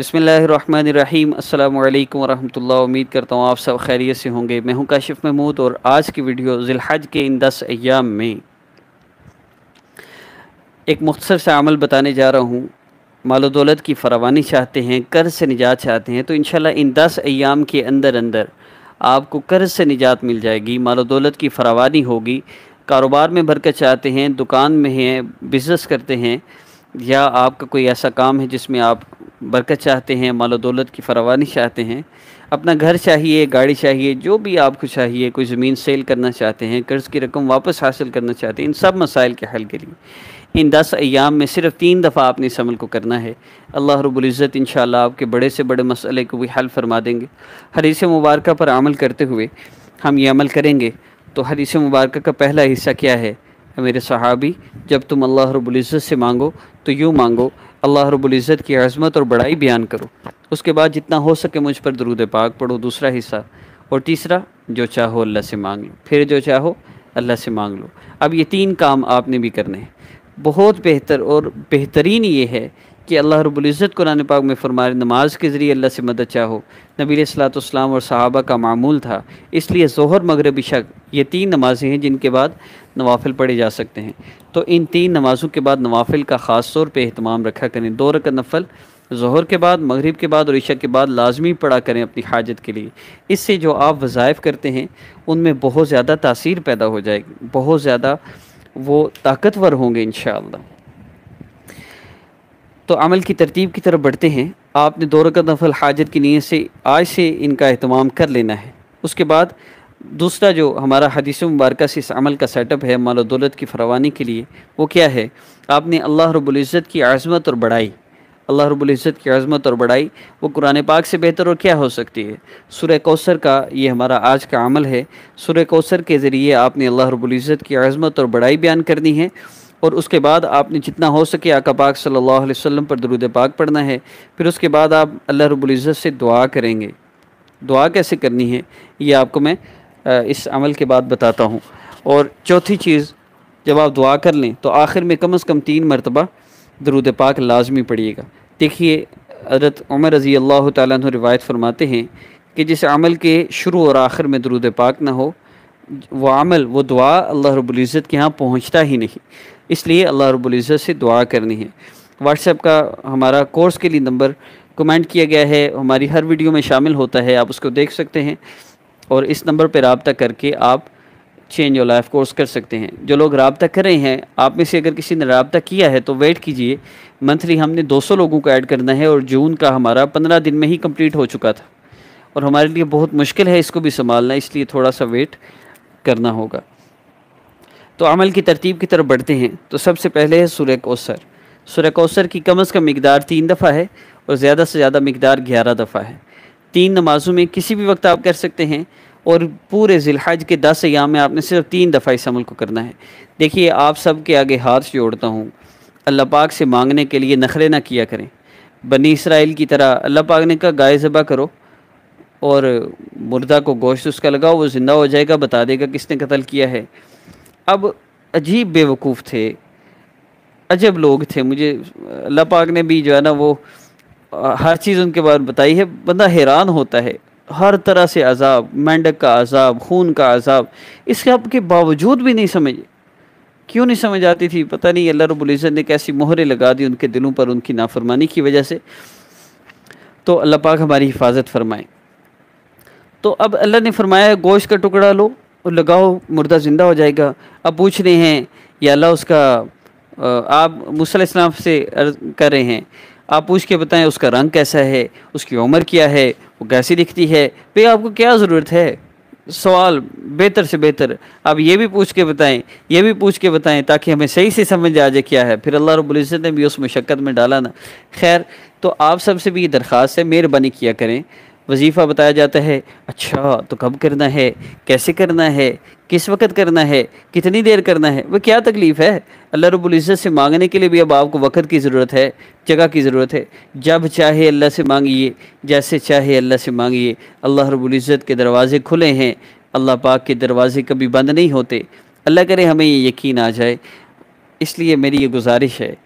बसमीम अल्लाम वरहमल उम्मीद करता हूँ आप सब खैरियत से होंगे मैं हूँ काशिफ महमूद और आज की वीडियो ज़िलहज के इन दस अयाम में एक मख्सर सा अमल बताने जा रहा हूँ मालो दौलत की फरावानी चाहते हैं कर्ज से निजात चाहते हैं तो इन इन दस अयाम के अंदर अंदर आपको कर्ज से निजात मिल जाएगी मालो दौलत की फरावानी होगी कारोबार में भरकर चाहते हैं दुकान में हैं बिज़नेस करते हैं या आपका कोई ऐसा काम है जिसमें आप बरकत चाहते हैं मालो दौलत की फरवानी चाहते हैं अपना घर चाहिए गाड़ी चाहिए जो भी आपको चाहिए कोई ज़मीन सेल करना चाहते हैं कर्ज़ की रकम वापस हासिल करना चाहते हैं इन सब मसाइल के हल के लिए इन दस अयाम में सिर्फ तीन दफ़ा आपने इस अमल को करना है अल्लाह रबुल्ज़त इन आपके बड़े से बड़े मसले को भी हल फरमा देंगे हरीस मुबारक पर अमल करते हुए हम ये अमल करेंगे तो हदीस मुबारक का पहला हिस्सा क्या है मेरे सहाबी जब तुम अल्लाह रबुल्ज़त से मांगो तो यूँ मांगो अल्लाह रब्ज़त की अज़मत और बड़ाई बयान करो उसके बाद जितना हो सके मुझ पर दरूद पाक पढ़ो दूसरा हिस्सा और तीसरा जो चाहो अल्लाह से मांग लो फिर जो चाहो अल्लाह से मांग लो अब ये तीन काम आपने भी करने हैं बहुत बेहतर और बेहतरीन ये है कि अल्लाह रबुल्ज़त कुरान पाक में फरमाए नमाज के ज़रिए अल्लाह से मदद चाहो नबी सलाम और सहाबा का मामूल था इसलिए जहर मगरब शक ये तीन नमाज़ें हैं जिनके बाद नवाफिल पढ़े जा सकते हैं तो इन तीन नमाज़ों के बाद नवाफिल का ख़ास तौर पर अहतमाम रखा करें दो रकत नफल जहर के बाद मगरिब के बाद और इशा के बाद लाजमी पढ़ा करें अपनी हाजत के लिए इससे जो आप वज़ाइफ़ करते हैं उनमें बहुत ज़्यादा तासीर पैदा हो जाएगी बहुत ज़्यादा वो ताकतवर होंगे इन तो अमल की तरतीब की तरफ बढ़ते हैं आपने दो रकत नफल हाजत की नीयत से आज से इनका अहतमाम कर लेना है उसके बाद दूसरा जो हमारा हदीस मुबारक से इस अमल का सेटअप है माल दौलत की फरवानी के लिए वो क्या है आपने अल्लाह रब्ज़त की आज़मत और बढ़ाई अल्लाह रब्ज़त की आज़मत और बढ़ाई वो कुरान पाक से बेहतर और क्या हो सकती है सुर कौसर का ये हमारा आज का अमल है सुर कौसर के ज़रिए आपने अल्लाह रब्ज़त की आज़मत और बढ़ाई बयान करनी है और उसके बाद आपने जितना हो सके आका पाक सल्लल्लाहु अलैहि वसल्लम पर दरुद पाक पढ़ना है फिर उसके बाद आप अल्लाह रब्बुल इज़्ज़त से दुआ करेंगे दुआ कैसे करनी है ये आपको मैं इस अमल के बाद बताता हूँ और चौथी चीज़ जब आप दुआ कर लें तो आखिर में कम अज़ कम तीन मरतबा दरुद पाक लाजमी पढ़िएगा देखिए हजरत उमर रज़ी अल्लाह तु रिवायत फरमाते हैं कि जिस अमल के शुरू और आखिर में दरुद पाक ना हो वो अमल वो दुआ अल्लाह रब्ज़त के यहाँ पहुँचता ही नहीं इसलिए अल्लाह रबुल्ज़त से दुआ करनी है व्हाट्सएप का हमारा कोर्स के लिए नंबर कमेंट किया गया है हमारी हर वीडियो में शामिल होता है आप उसको देख सकते हैं और इस नंबर पर रबता करके आप चेंज योर लाइफ कोर्स कर सकते हैं जो लोग रबता कर रहे हैं आप में से अगर किसी ने रबता किया है तो वेट कीजिए मंथली हमने 200 लोगों को ऐड करना है और जून का हमारा 15 दिन में ही कंप्लीट हो चुका था और हमारे लिए बहुत मुश्किल है इसको भी संभालना इसलिए थोड़ा सा वेट करना होगा तो अमल की तरतीब की तरफ बढ़ते हैं तो सबसे पहले है सूर्य कौसर सूर्य कौसर की कम अज़ कम मकदार तीन दफ़ा है और ज़्यादा से ज़्यादा मकदार ग्यारह दफ़ा है तीन नमाज़ों में किसी भी वक्त आप कर सकते हैं और पूरे जिलहज के दस अयाम में आपने सिर्फ तीन दफ़ा इस अमल को करना है देखिए आप सब के आगे हाथ जोड़ता हूँ अल्लाह पाक से मांगने के लिए नखरे ना किया करें बनी इसराइल की तरह अल्लाह पाक ने कहा गाय ज़बा करो और मुर्दा को गोश्त उसका लगाओ वो ज़िंदा हो जाएगा बता देगा किसने कत्ल किया है अब अजीब बेवकूफ़ थे अजब लोग थे मुझे अल्लाह पाक ने भी जो है ना वो हर चीज़ उनके बारे में बताई है बंदा हैरान होता है हर तरह से अजाब मेंढक का अजाब खून का अजाब इसके आपके बावजूद भी नहीं समझ क्यों नहीं समझ आती थी पता नहीं अल्लाह रबुल्ज़त ने कैसी मोहरें लगा दी उनके दिलों पर उनकी नाफरमानी की वजह से तो अल्लाह पाक हमारी हिफाजत फरमाए तो अब अल्लाह ने फरमाया गोश्त का टुकड़ा लो और लगाओ मुर्दा ज़िंदा हो जाएगा अब पूछ रहे हैं या अल्लाह उसका आप मूसम से कर रहे हैं आप पूछ के बताएं उसका रंग कैसा है उसकी उम्र क्या है वो कैसी दिखती है भाई तो आपको क्या ज़रूरत है सवाल बेहतर से बेहतर आप ये भी पूछ के बताएं ये भी पूछ के बताएं ताकि हमें सही से समझ आ जाए क्या है फिर अल्लाह रबुल्ज़त ने भी उस मशक्क़त में डाला ना खैर तो आप सबसे भी ये दरख्वास्त है मेहरबानी किया करें वजीफ़ा बताया जाता है अच्छा तो कब करना है कैसे करना है किस वक्त करना है कितनी देर करना है वह क्या तकलीफ़ है अल्लाह रबुल्ज़त से मांगने के लिए भी अब आपको वक्त की ज़रूरत है जगह की ज़रूरत है जब चाहे अल्लाह से मांगिए जैसे चाहे अल्लाह से मांगिए अल्लाह रबुल्ज़त के दरवाज़े खुले हैं अल्लाह पाक के दरवाज़े कभी बंद नहीं होते अल्लाह करे हमें ये यकीन आ जाए इसलिए मेरी ये गुजारिश है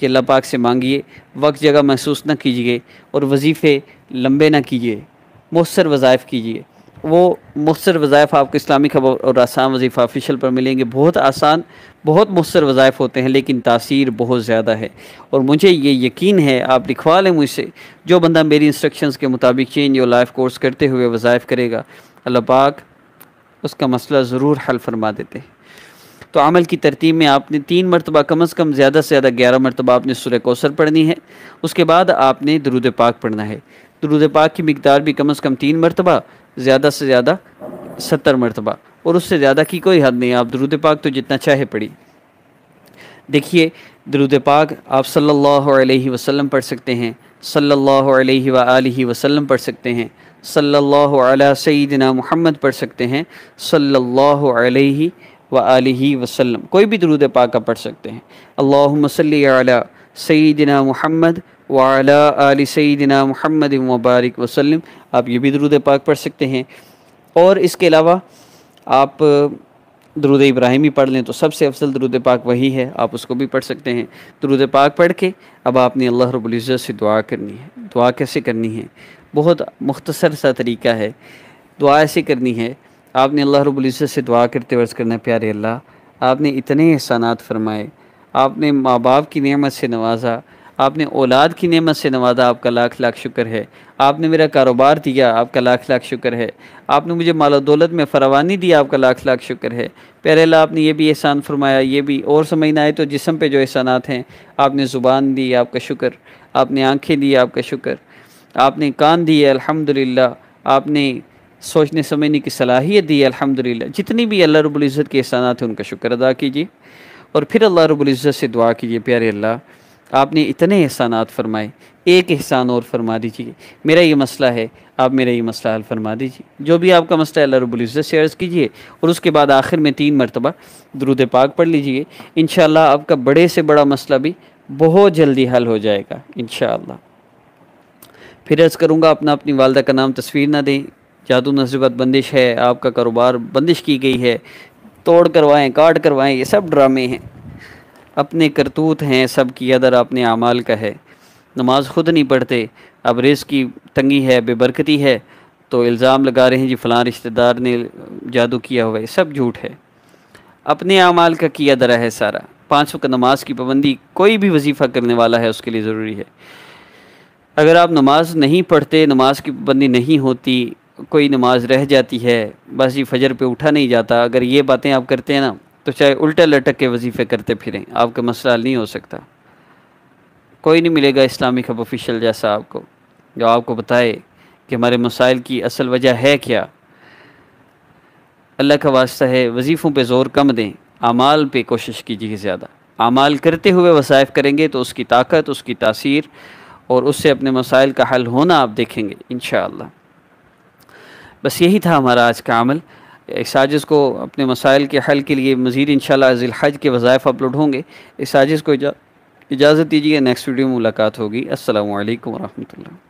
कि अल्लाह पाक से मांगिए वक्त जगह महसूस ना कीजिए और वजीफ़े लंबे ना कीजिए मौसर वज़ाइफ कीजिए वो मौसर वज़ाइफ आपको इस्लामी खबर और आसान वजीफ़ा ऑफिशल पर मिलेंगे बहुत आसान बहुत मौसर वज़ाइफ होते हैं लेकिन तासीर बहुत ज़्यादा है और मुझे ये यकीन है आप लिखवा लें मुझसे जो बंदा मेरी इंस्ट्रक्शंस के मुताबिक चेंज योर लाइफ कोर्स करते हुए वज़ाइफ करेगा अल्लाह पाक उसका मसला ज़रूर हल फरमा देते हैं तो अमल की तरतीब में आपने तीन मरतबा कम अज़ कम ज़्यादा से ज़्यादा ग्यारह मरतबा आपने सुर कौसर पढ़नी है उसके बाद आपने दरुद पाक पढ़ना है दरूद पाक की मकदार भी कम अज़ कम तीन मरतबा ज़्यादा से ज़्यादा सत्तर मरतबा और उससे ज़्यादा की कोई हद नहीं आप दरूद पाक तो जितना चाहे पढ़ी देखिए दरूद पाक आप सल्लल्लाहु अलैहि वसल्लम पढ़ सकते हैं सल्लल्लाहु अलैहि सल्ला वसल्लम पढ़ सकते हैं सल्लल्लाहु अला सईदना मोहम्मद पढ़ सकते हैं सल्लल्लाहु अलैहि व वसल्लम कोई भी दरूद पाक का पढ़ सकते हैं अल्लाह सल्ला सईदना मोहम्मद वाला आल सईदिना महमद मुबारक वसलम आप ये भी दरुद पाक पढ़ सकते हैं और इसके अलावा आप दरुद इब्राहिमी पढ़ लें तो सबसे अफसल दरुद पाक वही है आप उसको भी पढ़ सकते हैं दरुद पाक पढ़ के अब आपने अल्लाह रबुल्ज़त से दुआ करनी है दुआ कैसे करनी है बहुत मुख्तसर सा तरीका है दुआ ऐसे करनी है आपने अल्लाह रबुल्ज़त से दुआ करते वर्ज़ करना प्यारे अल्लाह आपने इतने एहसानात फरमाए आपने माँ बाप की नेमत से नवाजा आपने औलाद की नेमत से नवाजा आपका लाख लाख शुक्र है आपने मेरा कारोबार दिया आपका लाख लाख शुक्र है आपने मुझे माल दौलत में फरावानी दी आपका लाख लाख शुक्र है पहरेला आपने ये भी एहसान फरमाया ये भी और समझ ना आए तो जिसम पे जो एहसानात हैं आपने ज़ुबान दी आपका शुक्र आपने आँखें दी आपका शुक्र आपने कान दिए ला आपने सोचने समझने की सलाहियत दी अल्हम्दुलिल्लाह जितनी भी अल्लाह रबुल्ज़त के एहसानात हैं उनका शुक्र अदा कीजिए और फिर अल्लाह रबुल्ज़त से दुआ कीजिए प्यारे अल्लाह आपने इतने एहसानात फरमाए एक एहसान और फरमा दीजिए मेरा ये मसला है आप मेरा ये मसला हल फरमा दीजिए जो भी आपका मसला अल्लाह रबुल्ज़त से अर्ज़ कीजिए और उसके बाद आखिर में तीन मरतबा दरुद पाक पढ़ लीजिए इन आपका बड़े से बड़ा मसला भी बहुत जल्दी हल हो जाएगा इन फिर अर्ज़ करूँगा अपना अपनी वालदा का नाम तस्वीर ना दें जादू नस्बत बंदिश है आपका कारोबार बंदिश की गई है तोड़ करवाएँ काट करवाएँ ये सब ड्रामे हैं अपने करतूत हैं सब की अदर अपने अमाल का है नमाज खुद नहीं पढ़ते अब रिस की तंगी है बेबरकती है तो इल्ज़ाम लगा रहे हैं जी फ़लाँ रिश्तेदार ने जादू किया हुआ है सब झूठ है अपने अमाल का किया दरा है सारा पाँच वक्त नमाज की पाबंदी कोई भी वजीफ़ा करने वाला है उसके लिए ज़रूरी है अगर आप नमाज नहीं पढ़ते नमाज की पाबंदी नहीं होती कोई नमाज रह जाती है बस ये फजर पे उठा नहीं जाता अगर ये बातें आप करते हैं ना तो चाहे उल्टे लटक के वजीफ़े करते फिरें आपका मसला नहीं हो सकता कोई नहीं मिलेगा इस्लामिक हब ऑफिशियल जैसा आपको जो आपको बताए कि हमारे मसाइल की असल वजह है क्या अल्लाह का वास्ता है वजीफ़ों पे ज़ोर कम दें आमाल पे कोशिश कीजिए ज़्यादा आमाल करते हुए वसाइफ करेंगे तो उसकी ताकत उसकी तासीर और उससे अपने मसाइल का हल होना आप देखेंगे इन बस यही था हमारा आज का अमल साजिश को अपने मसाइल के हल के लिए मज़ीद इन शज के वज़ायफ़ अपलोड होंगे इस साजिश को इजाज़त दीजिए नेक्स्ट वीडियो में मुलाकात होगी असल वरहमल